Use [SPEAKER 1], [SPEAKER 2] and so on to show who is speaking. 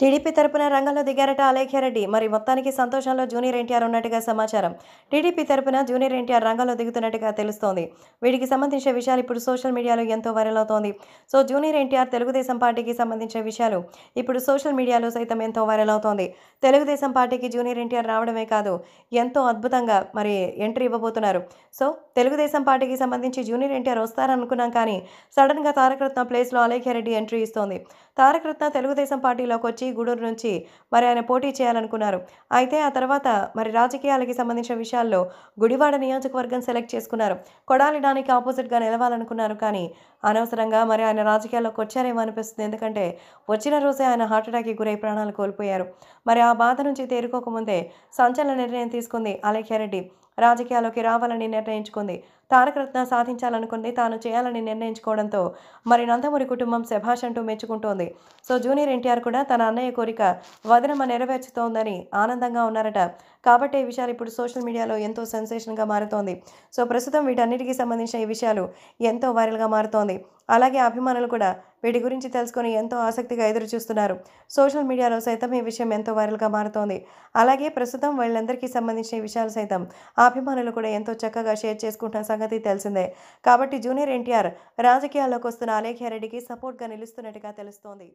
[SPEAKER 1] TDP తరపున రంగంలో దిగారట అలేఖ్యారెడ్డి మరి మొత్తానికి సంతోషంలో జూనియర్ ఎన్టీఆర్ ఉన్నట్టుగా సమాచారం టీడీపీ తరపున జూనియర్ ఎన్టీఆర్ రంగంలో దిగుతున్నట్టుగా తెలుస్తోంది వీటికి సంబంధించిన విషయాలు ఇప్పుడు సోషల్ మీడియాలో ఎంతో వైరల్ అవుతోంది సో జూనియర్ ఎన్టీఆర్ తెలుగుదేశం పార్టీకి సంబంధించిన విషయాలు ఇప్పుడు సోషల్ మీడియాలో సైతం ఎంతో వైరల్ అవుతోంది తెలుగుదేశం పార్టీకి జూనియర్ ఎన్టీఆర్ రావడమే కాదు ఎంతో అద్భుతంగా మరి ఎంట్రీ ఇవ్వబోతున్నారు సో తెలుగుదేశం పార్టీకి సంబంధించి జూనియర్ ఎన్టీఆర్ వస్తారనుకున్నాం కానీ సడన్గా తారకరత్న ప్లేస్లో అలేఖ్యారెడ్డి ఎంట్రీ ఇస్తోంది తారకరత్న తెలుగుదేశం పార్టీలోకి వచ్చి నుంచి గూడూరు నుంచి మరి ఆయన పోటీ చేయాలనుకున్నారు అయితే ఆ తర్వాత మరి రాజకీయాలకి సంబంధించిన విషయాల్లో గుడివాడ నియోజకవర్గం సెలెక్ట్ చేసుకున్నారు కొడాలి డానికి ఆపోజిట్గా నిలవాలనుకున్నారు కానీ అనవసరంగా మరి ఆయన రాజకీయాల్లోకి వచ్చారేమో అనిపిస్తుంది ఎందుకంటే వచ్చిన రోజే ఆయన హార్ట్అటాక్కి గురై ప్రాణాలు కోల్పోయారు మరి ఆ బాధ నుంచి తేరుకోకముందే సంచలన నిర్ణయం తీసుకుంది అలేఖ్యారెడ్డి రాజకీయాల్లోకి రావాలని నిర్ణయించుకుంది తారక రత్న సాధించాలనుకుంది తాను చేయాలని నిర్ణయించుకోవడంతో మరి నందమూరి కుటుంబం శభాష్ అంటూ మెచ్చుకుంటోంది సో జూనియర్ ఎన్టీఆర్ కూడా తన అన్నయ్య కోరిక వదనమ నెరవేర్చుతోందని ఆనందంగా ఉన్నారట కాబట్టి ఈ విషయాలు ఇప్పుడు సోషల్ మీడియాలో ఎంతో సెన్సేషన్గా మారుతోంది సో ప్రస్తుతం వీటన్నిటికీ సంబంధించిన ఈ విషయాలు ఎంతో వైరల్గా మారుతోంది అలాగే అభిమానులు కూడా వీటి గురించి తెలుసుకొని ఎంతో ఆసక్తిగా ఎదురు చూస్తున్నారు సోషల్ మీడియాలో సైతం ఈ విషయం ఎంతో వైరల్గా మారుతోంది అలాగే ప్రస్తుతం వాళ్ళందరికీ సంబంధించిన విషయాలు సైతం అభిమానులు కూడా ఎంతో చక్కగా షేర్ చేసుకుంటున్న సంగతి తెలిసిందే కాబట్టి జూనియర్ ఎన్టీఆర్ రాజకీయాల్లోకి వస్తున్న అలేఖ్యారెడ్డికి సపోర్ట్గా నిలుస్తున్నట్టుగా తెలుస్తోంది